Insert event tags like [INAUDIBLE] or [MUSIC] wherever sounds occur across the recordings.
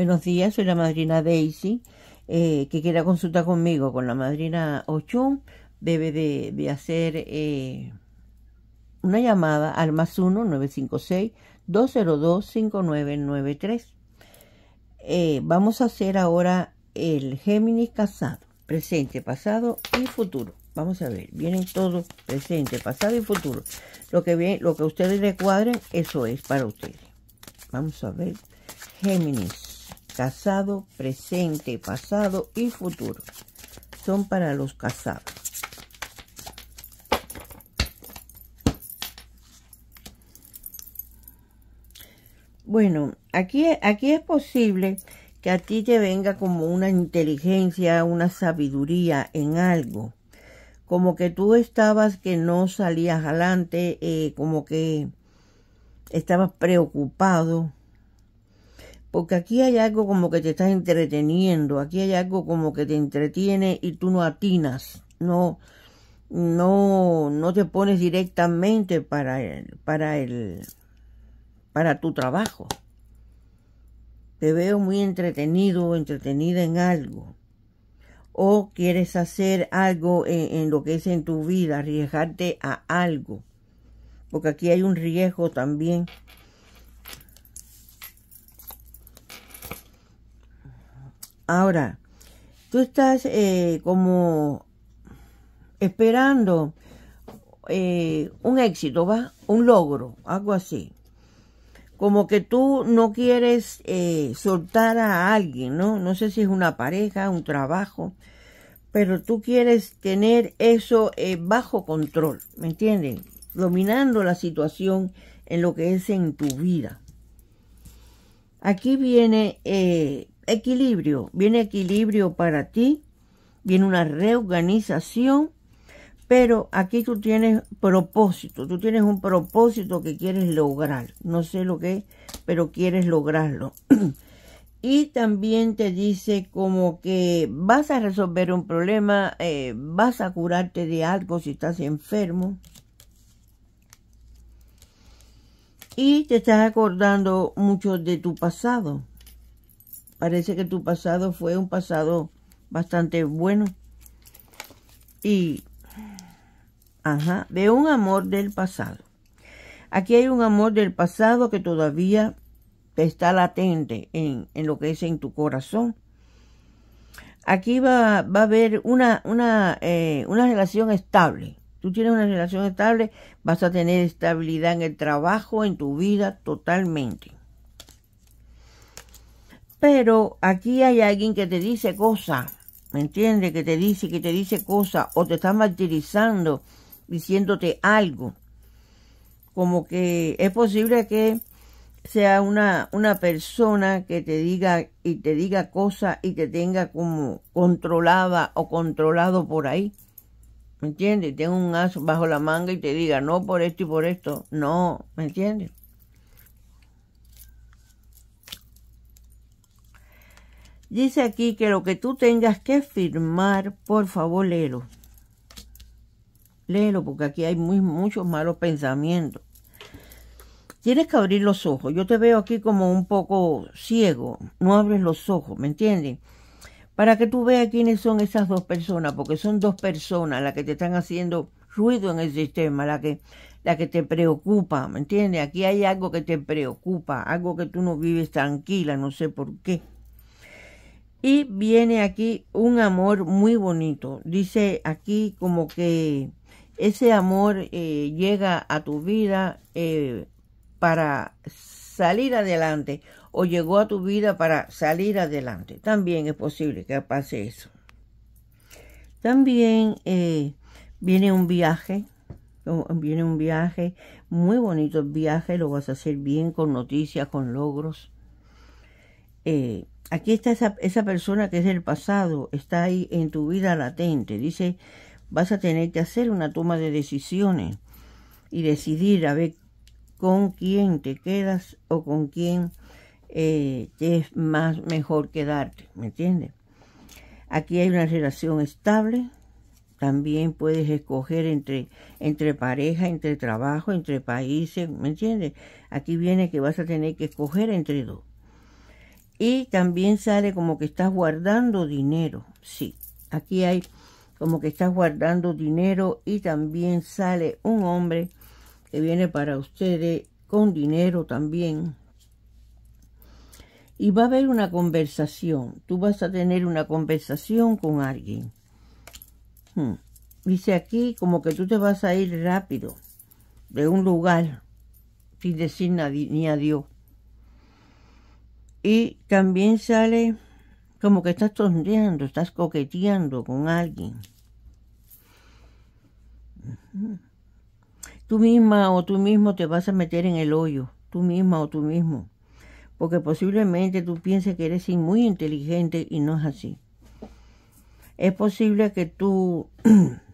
Buenos días, soy la madrina Daisy, eh, que quiera consultar conmigo, con la madrina Ochum, debe de, hacer eh, una llamada al más 1-956-202-5993. Eh, vamos a hacer ahora el Géminis casado, presente, pasado y futuro. Vamos a ver, vienen todos presente, pasado y futuro. Lo que, lo que ustedes recuadren eso es para ustedes. Vamos a ver, Géminis casado, presente, pasado y futuro. Son para los casados. Bueno, aquí, aquí es posible que a ti te venga como una inteligencia, una sabiduría en algo. Como que tú estabas que no salías adelante, eh, como que estabas preocupado porque aquí hay algo como que te estás entreteniendo, aquí hay algo como que te entretiene y tú no atinas, no, no, no te pones directamente para el, para el, para tu trabajo. Te veo muy entretenido entretenida en algo. O quieres hacer algo en lo que es en tu vida, arriesgarte a algo. Porque aquí hay un riesgo también Ahora, tú estás eh, como esperando eh, un éxito, ¿va? Un logro, algo así. Como que tú no quieres eh, soltar a alguien, ¿no? No sé si es una pareja, un trabajo, pero tú quieres tener eso bajo control, ¿me entiendes? Dominando la situación en lo que es en tu vida. Aquí viene equilibrio, viene equilibrio para ti, viene una reorganización, pero aquí tú tienes propósito, tú tienes un propósito que quieres lograr, no sé lo que pero quieres lograrlo. [CLEARS THROAT] y también te dice como que vas a resolver un problema, eh, vas a curarte de algo si estás enfermo. Y te estás acordando mucho de tu pasado. Parece que tu pasado fue un pasado bastante bueno. Y, ajá, de un amor del pasado. Aquí hay un amor del pasado que todavía está latente en, lo que es en tu corazón. Aquí va, va a haber una, una, eh, una relación estable. Tú tienes una relación estable, vas a tener estabilidad en el trabajo, en tu vida, totalmente. Pero aquí hay alguien que te dice cosas, ¿me entiendes? Que te dice, que te dice cosas, o te está martirizando, diciéndote algo. Como que es posible que sea una, una persona que te diga y te diga cosas y te tenga como controlada o controlado por ahí. ¿Me entiendes? tengo un as bajo la manga y te diga, no por esto y por esto. No, ¿me entiendes? Dice aquí que lo que tú tengas que firmar, por favor, léelo. Léelo porque aquí hay muy, muchos malos pensamientos. Tienes que abrir los ojos. Yo te veo aquí como un poco ciego. No abres los ojos, ¿me entiendes? Para que tú veas quiénes son esas dos personas, porque son dos personas las que te están haciendo ruido en el sistema, la que, la que te preocupa, ¿me entiendes? Aquí hay algo que te preocupa, algo que tú no vives tranquila, no sé por qué. Y viene aquí un amor muy bonito. Dice aquí como que ese amor eh, llega a tu vida eh, para salir adelante o llegó a tu vida para salir adelante. También es posible que pase eso. También eh, viene un viaje, viene un viaje muy bonito, el viaje lo vas a hacer bien con noticias, con logros. Eh, aquí está esa, persona que es del pasado, está ahí en tu vida latente. Dice, vas a tener que hacer una toma de decisiones y decidir a ver con quién te quedas o con quién eh, es más mejor quedarte, ¿me entiendes? Aquí hay una relación estable, también puedes escoger entre, entre pareja, entre trabajo, entre países, ¿me entiendes? Aquí viene que vas a tener que escoger entre dos. Y también sale como que estás guardando dinero. Sí, aquí hay como que estás guardando dinero y también sale un hombre que viene para ustedes con dinero también. Y va a haber una conversación. Tú vas a tener una conversación con alguien. Hmm. Dice aquí como que tú te vas a ir rápido de un lugar sin decir ni adiós. Y también sale como que estás tondeando, estás coqueteando con alguien. Tú misma o tú mismo te vas a meter en el hoyo, tú misma o tú mismo, porque posiblemente tú pienses que eres muy inteligente y no es así. Es posible que tú [CLEARS THROAT]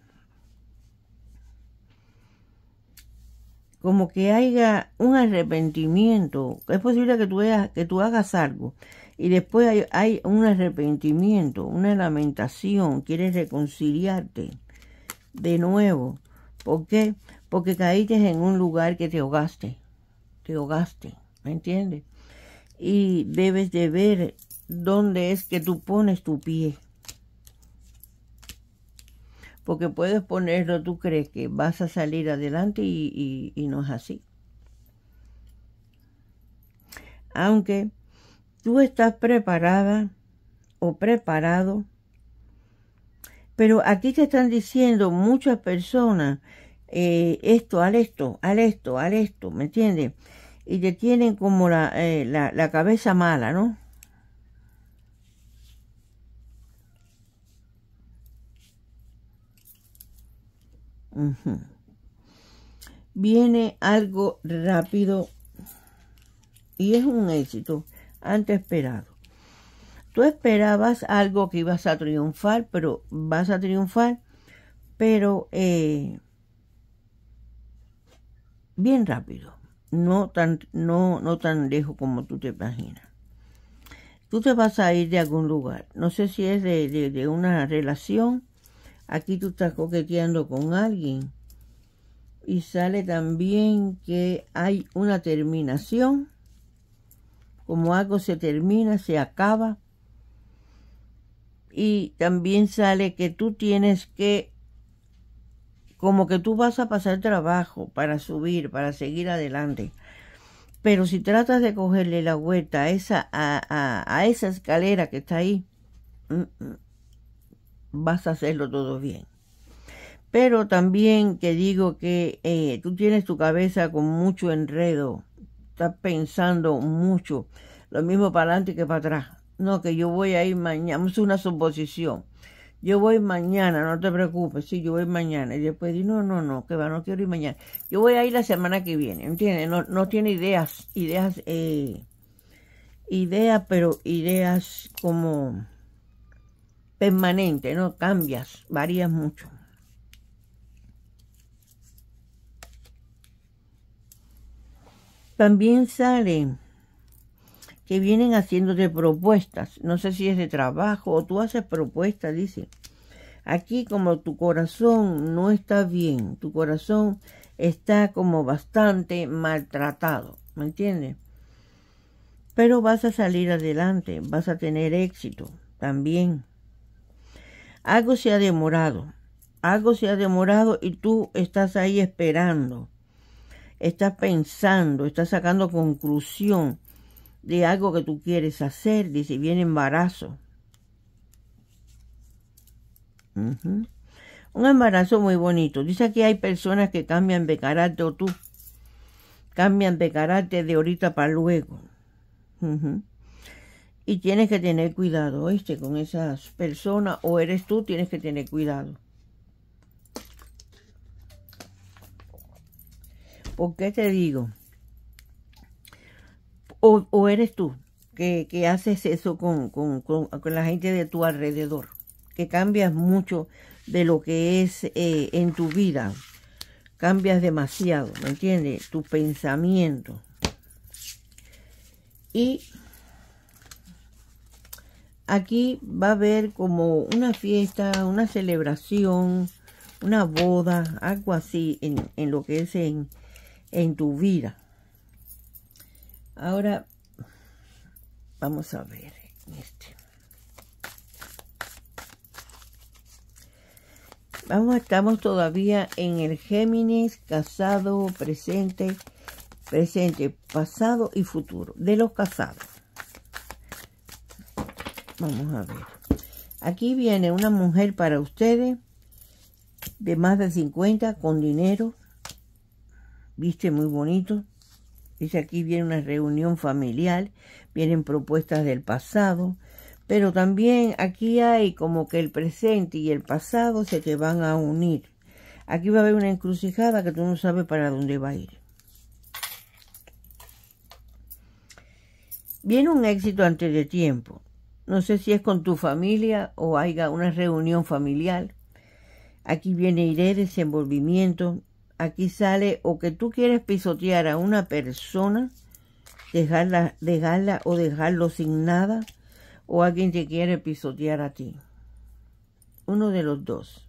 como que haya un arrepentimiento. Es posible que tú, que tú hagas algo y después hay, hay, un arrepentimiento, una lamentación, quieres reconciliarte de nuevo. ¿Por qué? Porque caíste en un lugar que te ahogaste, te ahogaste, ¿me entiendes? Y debes de ver dónde es que tú pones tu pie porque puedes ponerlo, tú crees que vas a salir adelante y, no es así. Aunque tú estás preparada o preparado, pero aquí te están diciendo muchas personas eh, esto, al esto, al esto, al esto, ¿me entiendes? Y te tienen como la, eh, la cabeza mala, ¿no? Viene algo rápido y es un éxito antes esperado. Tú esperabas algo que ibas a triunfar, pero vas a triunfar, pero eh, bien rápido, no tan, no, no tan lejos como tú te imaginas. Tú te vas a ir de algún lugar, no sé si es de una relación Aquí tú estás coqueteando con alguien. Y sale también que hay una terminación. Como algo se termina, se acaba. Y también sale que tú tienes que, como que tú vas a pasar trabajo para subir, para seguir adelante. Pero si tratas de cogerle la vuelta a esa, a, esa escalera que está ahí, mm, mm, vas a hacerlo todo bien. Pero también te digo que eh, tú tienes tu cabeza con mucho enredo, estás pensando mucho, lo mismo para adelante que para atrás. No, que yo voy a ir mañana, es una suposición. Yo voy mañana, no te preocupes, sí, yo voy mañana. Y después di, no, no, no, que va, no quiero ir mañana. Yo voy a ir la semana que viene, ¿entiendes? No, no tiene ideas, ideas, eh, ideas, pero ideas como permanente, no cambias, varías mucho. También sale que vienen haciéndote propuestas, no sé si es de trabajo o tú haces propuestas, dice. Aquí como tu corazón no está bien, tu corazón está como bastante maltratado, ¿me entiendes? Pero vas a salir adelante, vas a tener éxito también. Algo se ha demorado, algo se ha demorado y tú estás ahí esperando, estás pensando, estás sacando conclusión de algo que tú quieres hacer, Dice, viene embarazo. Un embarazo muy bonito. Dice que hay personas que cambian de carácter o tú cambian de carácter de ahorita para luego. Y tienes que tener cuidado, ¿oíste? Con esas personas, o eres tú, tienes que tener cuidado. ¿Por qué te digo? O, eres tú que, haces eso con, con, con, la gente de tu alrededor, que cambias mucho de lo que es eh, en tu vida, cambias demasiado, ¿me entiendes? Tu pensamiento. Y aquí va a haber como una fiesta, una celebración, una boda, algo así en, en lo que es en, tu vida. Ahora, vamos a ver este. Vamos, estamos todavía en el Géminis, casado, presente, presente, pasado y futuro, de los casados. Vamos a ver. Aquí viene una mujer para ustedes de más de 50 con dinero. Viste muy bonito. Dice aquí viene una reunión familiar, vienen propuestas del pasado, pero también aquí hay como que el presente y el pasado se te van a unir. Aquí va a haber una encrucijada que tú no sabes para dónde va a ir. Viene un éxito antes de tiempo no sé si es con tu familia o haya una reunión familiar. Aquí viene iré desenvolvimiento. Aquí sale o que tú quieres pisotear a una persona, dejarla, dejarla o dejarlo sin nada, o alguien te quiere pisotear a ti. Uno de los dos.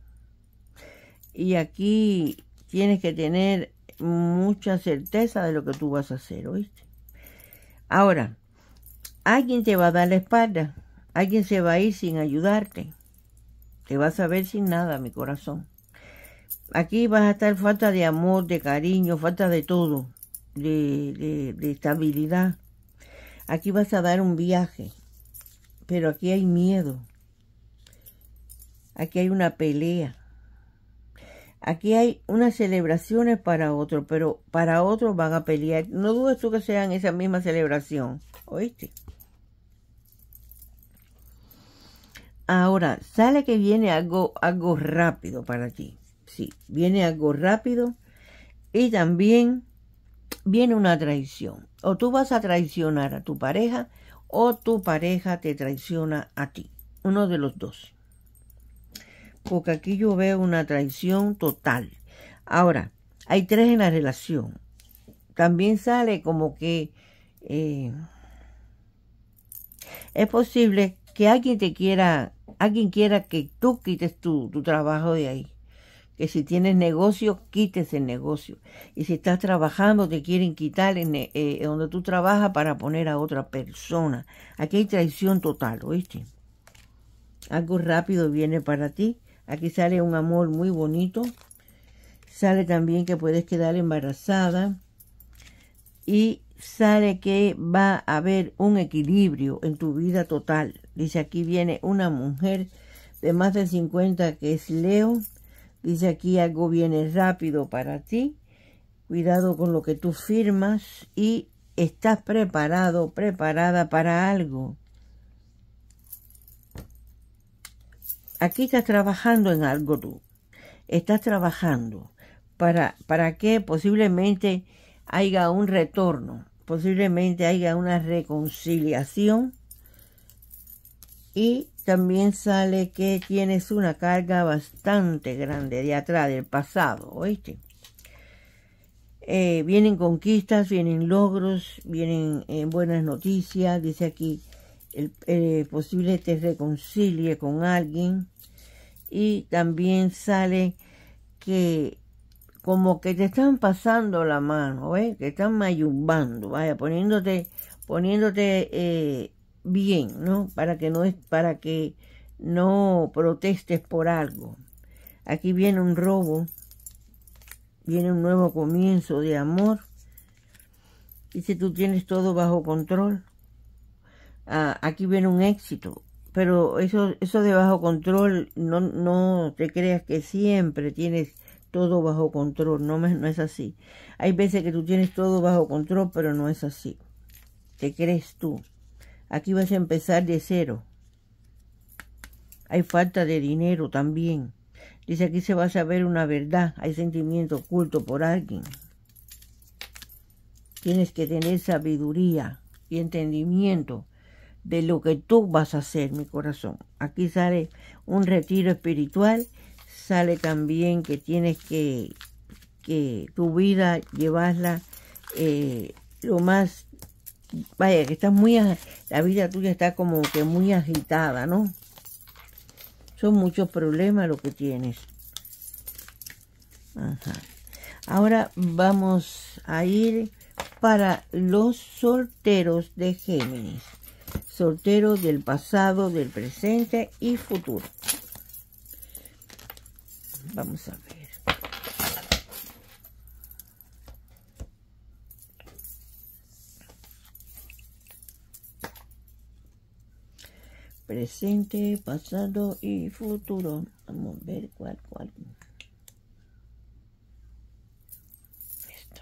Y aquí tienes que tener mucha certeza de lo que tú vas a hacer, ¿oíste? Ahora, alguien te va a dar la espalda Alguien se va a ir sin ayudarte. Te vas a ver sin nada, mi corazón. Aquí vas a estar falta de amor, de cariño, falta de todo, de, de, estabilidad. Aquí vas a dar un viaje, pero aquí hay miedo. Aquí hay una pelea. Aquí hay unas celebraciones para otro, pero para otros van a pelear. No dudes tú que sean esa misma celebración. ¿Oíste? Ahora, sale que viene algo, algo rápido para ti. Sí, viene algo rápido y también viene una traición. O tú vas a traicionar a tu pareja o tu pareja te traiciona a ti. Uno de los dos. Porque aquí yo veo una traición total. Ahora, hay tres en la relación. También sale como que eh, es posible que alguien te quiera alguien quiera que tú quites tu, trabajo de ahí. Que si tienes negocio, quites el negocio. Y si estás trabajando, te quieren quitar en, eh, eh, donde tú trabajas para poner a otra persona. Aquí hay traición total, ¿oíste? Algo rápido viene para ti. Aquí sale un amor muy bonito. Sale también que puedes quedar embarazada. Y sale que va a haber un equilibrio en tu vida total. Dice, aquí viene una mujer de más de 50 que es Leo. Dice, aquí algo viene rápido para ti. Cuidado con lo que tú firmas y estás preparado, preparada para algo. Aquí estás trabajando en algo tú. Estás trabajando. ¿Para, para que posiblemente haya un retorno? Posiblemente haya una reconciliación y también sale que tienes una carga bastante grande de atrás del pasado, ¿oíste? Eh, vienen conquistas, vienen logros, vienen eh, buenas noticias, dice aquí, el, eh, posible te reconcilie con alguien y también sale que como que te están pasando la mano, ¿eh? que están mayumbando, vaya, poniéndote, poniéndote bien, ¿no? Para que no, para que no protestes por algo. Aquí viene un robo, viene un nuevo comienzo de amor. Y si tú tienes todo bajo control, ah, aquí viene un éxito. Pero eso, eso de bajo control, no, no te creas que siempre tienes todo bajo control, no, no es así. Hay veces que tú tienes todo bajo control, pero no es así. Te crees tú. Aquí vas a empezar de cero. Hay falta de dinero también. Dice aquí se va a saber una verdad. Hay sentimiento oculto por alguien. Tienes que tener sabiduría y entendimiento de lo que tú vas a hacer, mi corazón. Aquí sale un retiro espiritual, sale también que tienes que, que tu vida llevarla eh, lo más vaya, que estás muy, la vida tuya está como que muy agitada, ¿no? Son muchos problemas lo que tienes. Ahora vamos a ir para los solteros de Géminis. Solteros del pasado, del presente y futuro. Vamos a ver. presente, pasado y futuro. Vamos a ver cuál, cuál. Esto.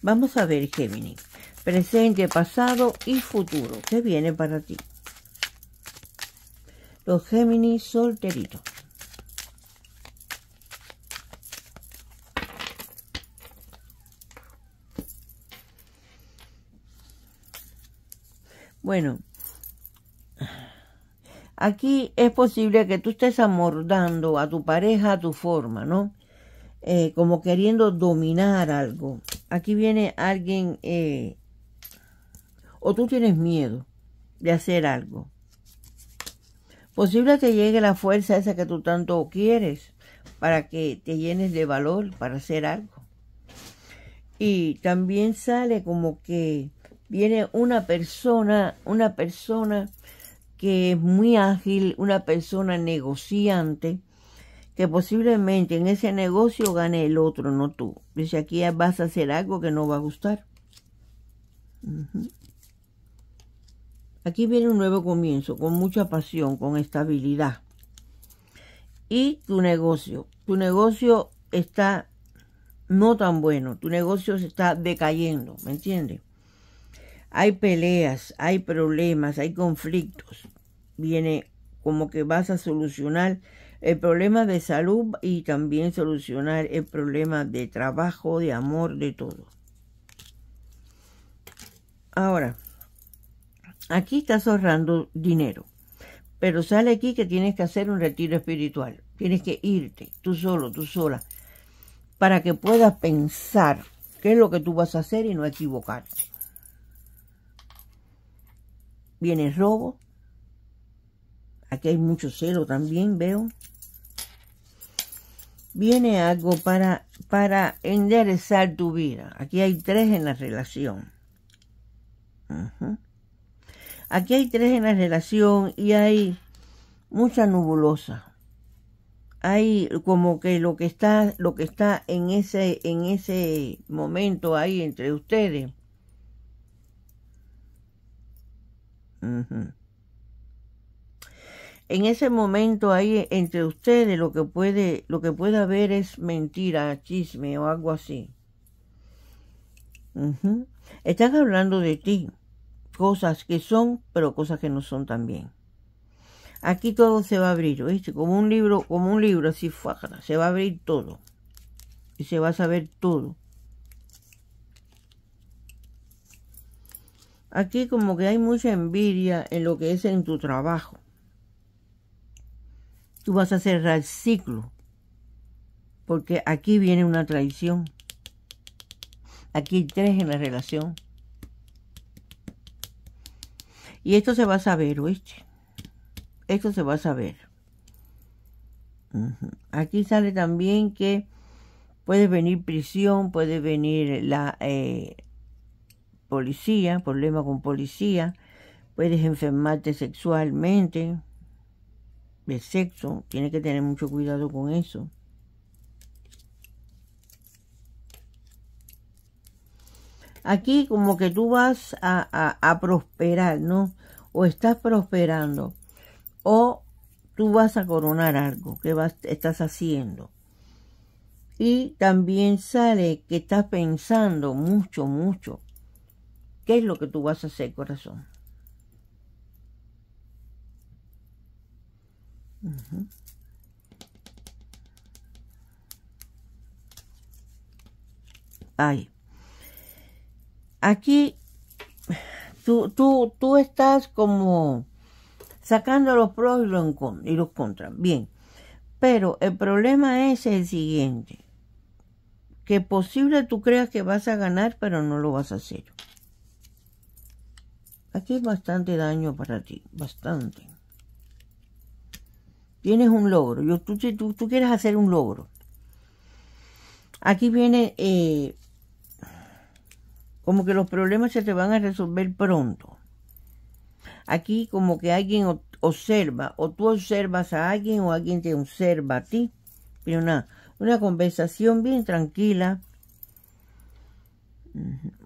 Vamos a ver, Gemini. Presente, pasado y futuro. ¿Qué viene para ti? Los Géminis solteritos. Bueno, aquí es posible que tú estés amordando a tu pareja a tu forma, ¿no? Eh, como queriendo dominar algo. Aquí viene alguien, eh, o tú tienes miedo de hacer algo. Posible que llegue la fuerza esa que tú tanto quieres para que te llenes de valor para hacer algo. Y también sale como que viene una persona, una persona que es muy ágil, una persona negociante, que posiblemente en ese negocio gane el otro, no tú. Dice, aquí vas a hacer algo que no va a gustar. Aquí viene un nuevo comienzo, con mucha pasión, con estabilidad. Y tu negocio. Tu negocio está no tan bueno. Tu negocio se está decayendo, ¿me entiendes? hay peleas, hay problemas, hay conflictos. Viene como que vas a solucionar el problema de salud y también solucionar el problema de trabajo, de amor, de todo. Ahora, aquí estás ahorrando dinero, pero sale aquí que tienes que hacer un retiro espiritual. Tienes que irte tú solo, tú sola, para que puedas pensar qué es lo que tú vas a hacer y no equivocarte viene robo. Aquí hay mucho celo también, veo. Viene algo para, para enderezar tu vida. Aquí hay tres en la relación. Aquí hay tres en la relación y hay mucha nubulosa. Hay como que lo que está, lo que está en ese, en ese momento ahí entre ustedes En ese momento ahí entre ustedes lo que puede, lo que puede haber es mentira, chisme o algo así. Estás hablando de ti, cosas que son, pero cosas que no son también. Aquí todo se va a abrir, ¿viste? Como un libro, como un libro así, se va a abrir todo. Y se va a saber todo. Aquí como que hay mucha envidia en lo que es en tu trabajo. Tú vas a cerrar el ciclo, porque aquí viene una traición. Aquí hay tres en la relación. Y esto se va a saber, ¿oíste? Esto se va a saber. Aquí sale también que puede venir prisión, puede venir la, eh, policía, problema con policía, puedes enfermarte sexualmente, de sexo, tienes que tener mucho cuidado con eso. Aquí como que tú vas a, prosperar, ¿no? O estás prosperando, o tú vas a coronar algo que estás haciendo. Y también sale que estás pensando mucho, mucho ¿Qué es lo que tú vas a hacer, corazón? Ay. Aquí tú, tú, estás como sacando los pros y y los contras. Bien. Pero el problema es el siguiente. Que posible tú creas que vas a ganar, pero no lo vas a hacer. Aquí es bastante daño para ti, bastante. Tienes un logro. Yo, tú, tú, tú quieres hacer un logro. Aquí viene eh, como que los problemas se te van a resolver pronto. Aquí como que alguien observa o tú observas a alguien o alguien te observa a ti. Pero nada. una conversación bien tranquila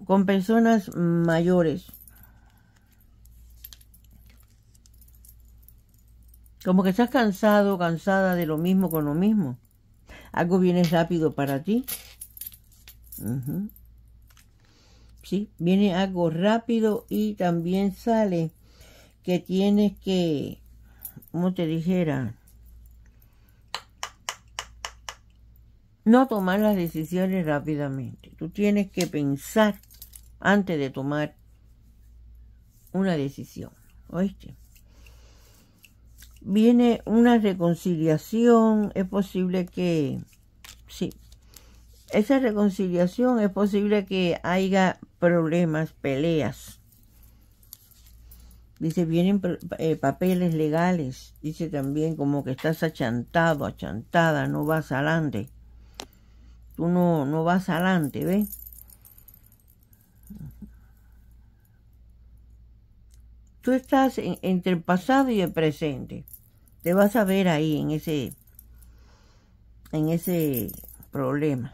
con personas mayores Como que estás cansado, cansada de lo mismo con lo mismo. Algo viene rápido para ti. Sí, viene algo rápido y también sale que tienes que, como te dijera, no tomar las decisiones rápidamente. Tú tienes que pensar antes de tomar una decisión. ¿Oíste? viene una reconciliación, es posible que, sí, esa reconciliación es posible que haya problemas, peleas. Dice, vienen eh, papeles legales. Dice también como que estás achantado, achantada, no vas adelante. Tú no, vas adelante, ¿ves? Tú estás entre el pasado y el presente. Te vas a ver ahí en ese, en ese problema.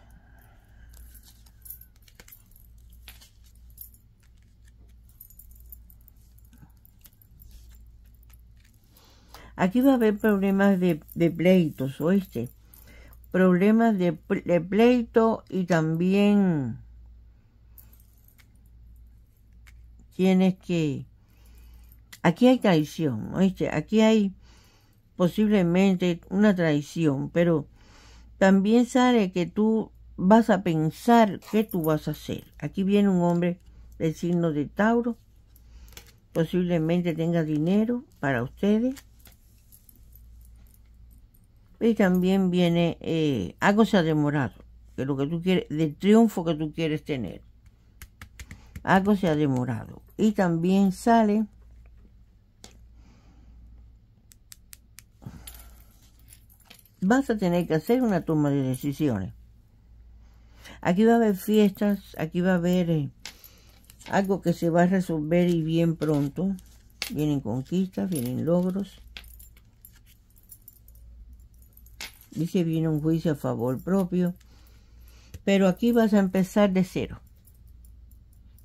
Aquí va a haber problemas de, pleitos, oíste. Problemas de, de pleito y también tienes que... Aquí hay traición, oíste. Aquí hay posiblemente una traición, pero también sale que tú vas a pensar qué tú vas a hacer. Aquí viene un hombre del signo de Tauro, posiblemente tenga dinero para ustedes. Y también viene eh, algo se ha demorado, que lo que tú quieres, del triunfo que tú quieres tener. Algo se ha demorado. Y también sale vas a tener que hacer una toma de decisiones. Aquí va a haber fiestas, aquí va a haber eh, algo que se va a resolver y bien pronto. Vienen conquistas, vienen logros. Dice, viene un juicio a favor propio. Pero aquí vas a empezar de cero.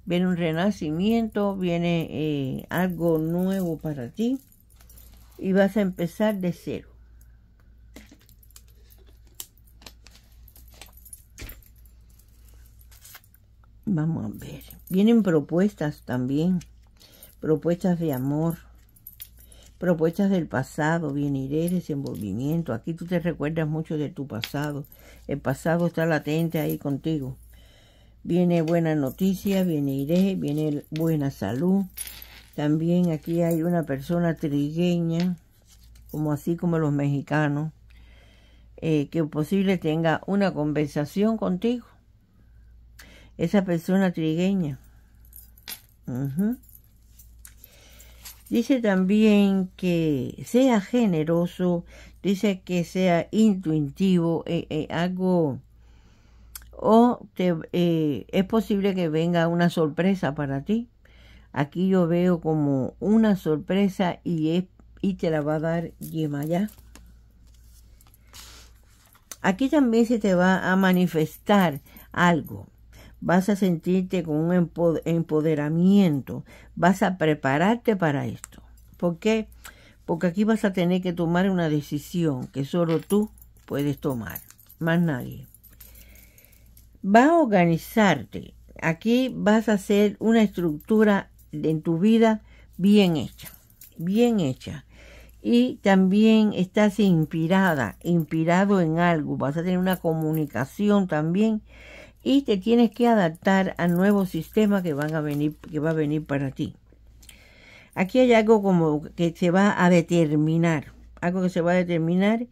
Viene un renacimiento, viene eh, algo nuevo para ti y vas a empezar de cero. Vamos a ver. Vienen propuestas también. Propuestas de amor. Propuestas del pasado. viene iré, desenvolvimiento. Aquí tú te recuerdas mucho de tu pasado. El pasado está latente ahí contigo. Viene buena noticia, viene iré, viene buena salud. También aquí hay una persona trigueña, como así como los mexicanos, eh, que posible tenga una conversación contigo esa persona trigueña. Dice también que sea generoso, dice que sea intuitivo, eh, eh, algo, o eh, es posible que venga una sorpresa para ti. Aquí yo veo como una sorpresa y, y te la va a dar Yemayá. Aquí también se te va a manifestar algo vas a sentirte con un empoderamiento, vas a prepararte para esto. ¿Por qué? Porque aquí vas a tener que tomar una decisión que solo tú puedes tomar, más nadie. vas a organizarte. Aquí vas a hacer una estructura en tu vida bien hecha, bien hecha. Y también estás inspirada, inspirado en algo. Vas a tener una comunicación también y te tienes que adaptar al nuevo sistema que, van a venir, que va a venir para ti. Aquí hay algo como que se va a determinar, algo que se va a determinar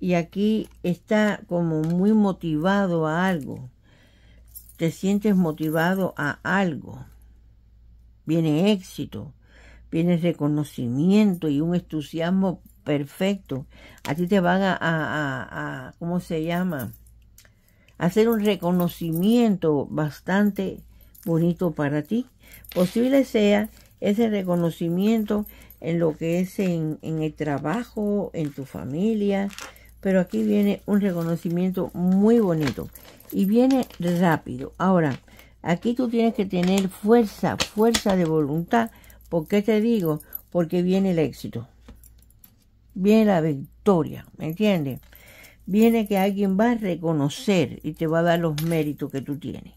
y aquí está como muy motivado a algo. Te sientes motivado a algo. Viene éxito, viene reconocimiento y un entusiasmo perfecto. A ti te van a ¿cómo se llama? hacer un reconocimiento bastante bonito para ti. Posible sea ese reconocimiento en lo que es en, el trabajo, en tu familia, pero aquí viene un reconocimiento muy bonito y viene rápido. Ahora, aquí tú tienes que tener fuerza, fuerza de voluntad. ¿Por qué te digo? Porque viene el éxito, viene la victoria, ¿me entiendes? viene que alguien va a reconocer y te va a dar los méritos que tú tienes.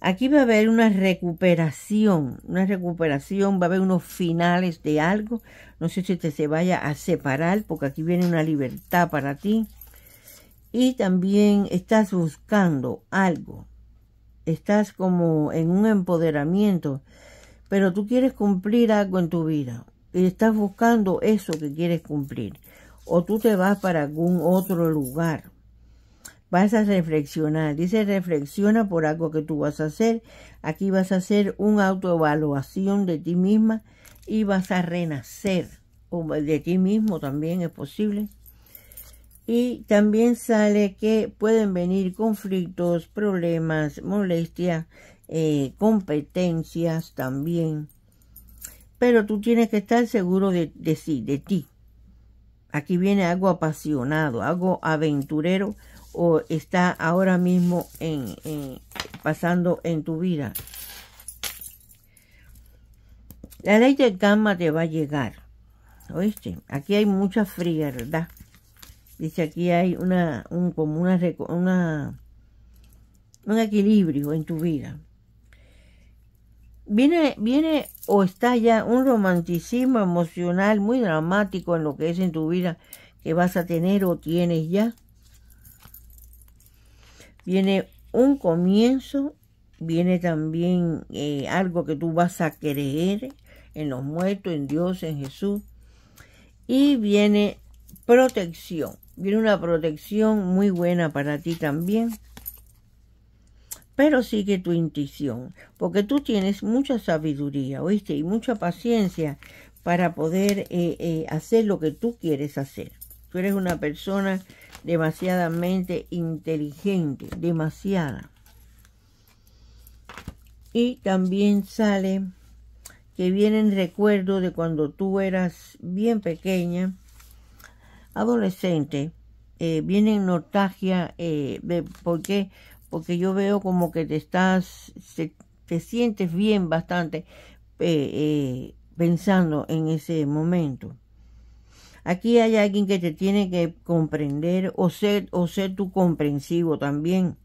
Aquí va a haber una recuperación, una recuperación, va a haber unos finales de algo. No sé si te se vaya a separar, porque aquí viene una libertad para ti. Y también estás buscando algo. Estás como en un empoderamiento, pero tú quieres cumplir algo en tu vida. Y estás buscando eso que quieres cumplir o tú te vas para algún otro lugar. Vas a reflexionar. Dice reflexiona por algo que tú vas a hacer. Aquí vas a hacer una autoevaluación de ti misma y vas a renacer. O de ti mismo también es posible. Y también sale que pueden venir conflictos, problemas, molestias, eh, competencias también. Pero tú tienes que estar seguro de sí, de ti. Aquí viene algo apasionado, algo aventurero o está ahora mismo en, pasando en tu vida. La ley de karma te va a llegar. ¿Oíste? Aquí hay mucha ¿verdad? Dice aquí hay un, como un equilibrio en tu vida viene, viene o está ya un romanticismo emocional muy dramático en lo que es en tu vida que vas a tener o tienes ya. Viene un comienzo, viene también eh, algo que tú vas a creer en los muertos, en Dios, en Jesús. Y viene protección, viene una protección muy buena para ti también pero sigue tu intuición, porque tú tienes mucha sabiduría, oíste, y mucha paciencia para poder eh, eh, hacer lo que tú quieres hacer. Tú eres una persona demasiadamente inteligente, demasiada. Y también sale que vienen recuerdos de cuando tú eras bien pequeña, adolescente, eh, vienen nostalgia de por qué porque yo veo como que te estás, te sientes bien bastante eh, eh, pensando en ese momento. Aquí hay alguien que te tiene que comprender o ser, o ser tú comprensivo también.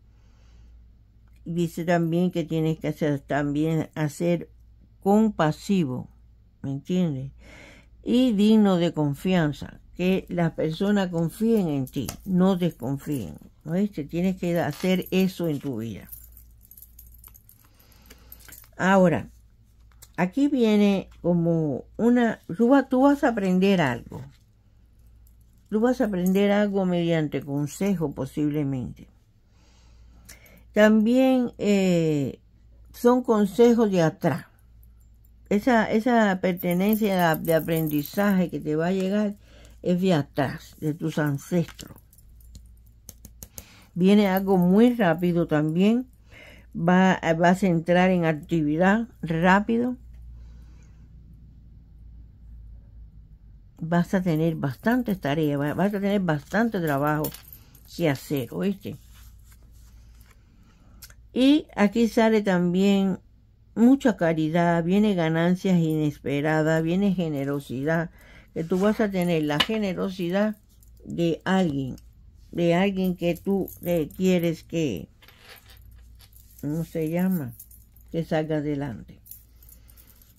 Dice también que tienes que ser también hacer compasivo, ¿me entiendes? Y digno de confianza, que las personas confíen en ti, no desconfíen. Tienes que hacer eso en tu vida. Ahora, aquí viene como una... Tú, vas a aprender algo. Tú vas a aprender algo mediante consejo posiblemente. También eh, son consejos de atrás. Esa, esa pertenencia de aprendizaje que te va a llegar es de atrás, de tus ancestros viene algo muy rápido también, va, vas a entrar en actividad rápido, vas a tener bastantes tareas, vas a tener bastante trabajo que hacer, ¿oíste? Y aquí sale también mucha caridad, viene ganancias inesperadas, viene generosidad, que tú vas a tener la generosidad de alguien de alguien que tú le eh, quieres que, ¿cómo se llama? Que salga adelante.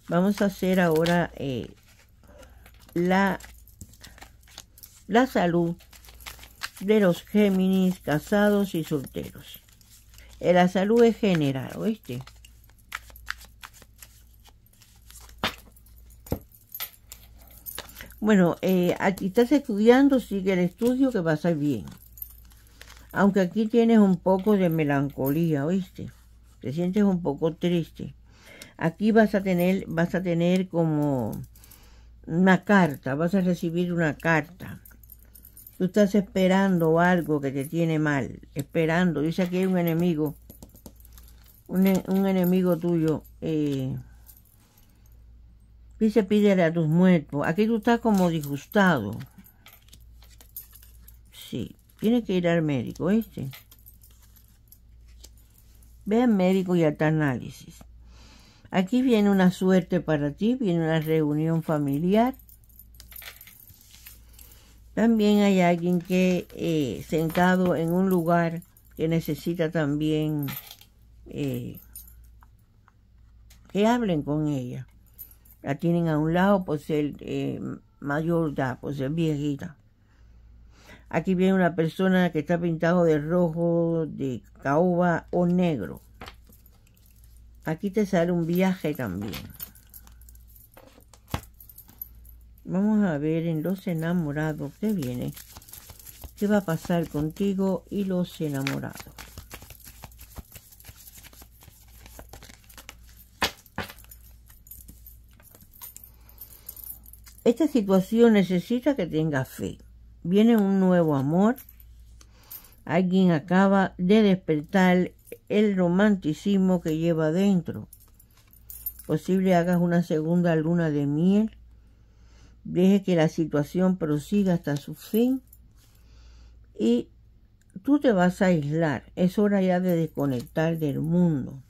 Vamos a hacer ahora eh, la, la salud de los Géminis casados y solteros. Eh, la salud es general, ¿oíste? Bueno, eh, aquí estás estudiando, sigue el estudio que vas a ir bien. Aunque aquí tienes un poco de melancolía, ¿oíste? Te sientes un poco triste. Aquí vas a tener, vas a tener como una carta, vas a recibir una carta. Tú estás esperando algo que te tiene mal, esperando. Dice aquí hay un enemigo, un, un enemigo tuyo. Eh, Dice, pídele a tus muertos. Aquí tú estás como disgustado. Sí, tienes que ir al médico, este. Ve al médico y hasta análisis. Aquí viene una suerte para ti, viene una reunión familiar. También hay alguien que eh, sentado en un lugar que necesita también eh, que hablen con ella. La tienen a un lado pues el eh, mayor da pues el viejita. Aquí viene una persona que está pintado de rojo, de caoba o negro. Aquí te sale un viaje también. Vamos a ver en los enamorados Que viene. ¿Qué va a pasar contigo y los enamorados? Esta situación necesita que tenga fe. Viene un nuevo amor. Alguien acaba de despertar el romanticismo que lleva dentro. Posible hagas una segunda luna de miel. Deje que la situación prosiga hasta su fin. Y tú te vas a aislar. Es hora ya de desconectar del mundo.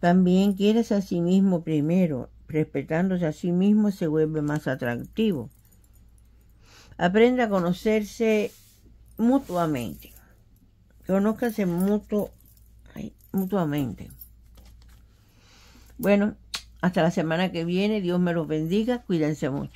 También quieres a sí mismo primero respetándose a sí mismo, se vuelve más atractivo. Aprenda a conocerse mutuamente. Conózcase mutuamente. Bueno, hasta la semana que viene. Dios me los bendiga. Cuídense mucho.